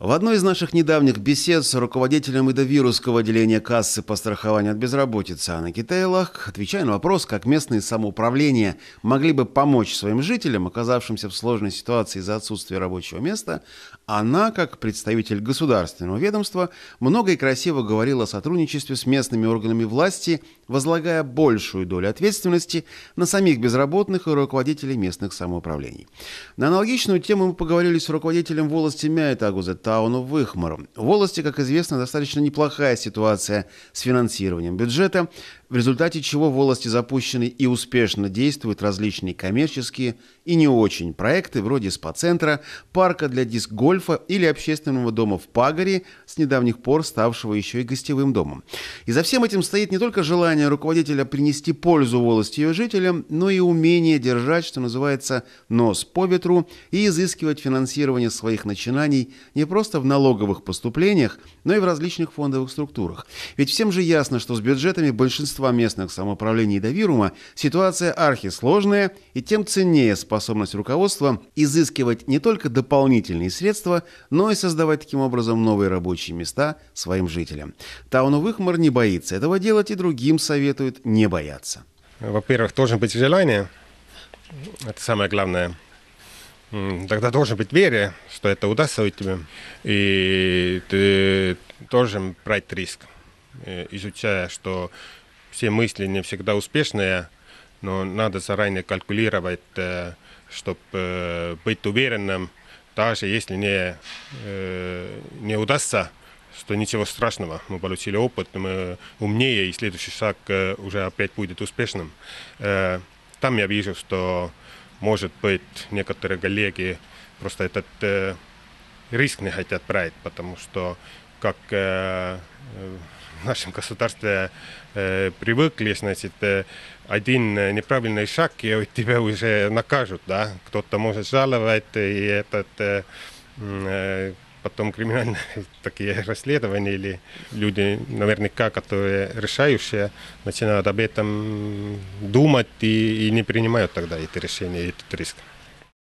В одной из наших недавних бесед с руководителем идовирусского отделения кассы по страхованию от безработицы Анной Китайлах, отвечая на вопрос, как местные самоуправления могли бы помочь своим жителям, оказавшимся в сложной ситуации из-за отсутствия рабочего места, она, как представитель государственного ведомства, много и красиво говорила о сотрудничестве с местными органами власти, возлагая большую долю ответственности на самих безработных и руководителей местных самоуправлений. На аналогичную тему мы поговорили с руководителем волости Мяйта Тауну в Ихмару. В волости, как известно, достаточно неплохая ситуация с финансированием бюджета, в результате чего в волости запущены и успешно действуют различные коммерческие и не очень проекты вроде спа-центра, парка для диск-гольфа или общественного дома в Пагаре, с недавних пор ставшего еще и гостевым домом. И за всем этим стоит не только желание руководителя принести пользу волости ее жителям, но и умение держать, что называется, нос по ветру и изыскивать финансирование своих начинаний не просто в налоговых поступлениях, но и в различных фондовых структурах. Ведь всем же ясно, что с бюджетами большинства местных самоуправлений Давирума Вирума ситуация архисложная, и тем ценнее способность руководства изыскивать не только дополнительные средства, но и создавать таким образом новые рабочие места своим жителям. Тауну Выхмар не боится этого делать и другим советует не бояться. Во-первых, должен быть желание. Это самое главное тогда должен быть вере, что это удастся у тебя, и ты должен брать риск, э, изучая, что все мысли не всегда успешные, но надо заранее калькулировать, э, чтобы э, быть уверенным, даже если не, не удастся, что ничего страшного, мы получили опыт, мы умнее, и следующий шаг уже опять будет успешным. Там я вижу, что может быть, некоторые коллеги просто этот э, риск не хотят брать, потому что как э, в нашем государстве э, привыкли, значит, э, один э, неправильный шаг, и тебя уже накажут, да, кто-то может жаловать, и этот э, э потом криминальные такие расследования или люди, наверняка, которые решающие, начинают об этом думать и, и не принимают тогда это решение, этот риск.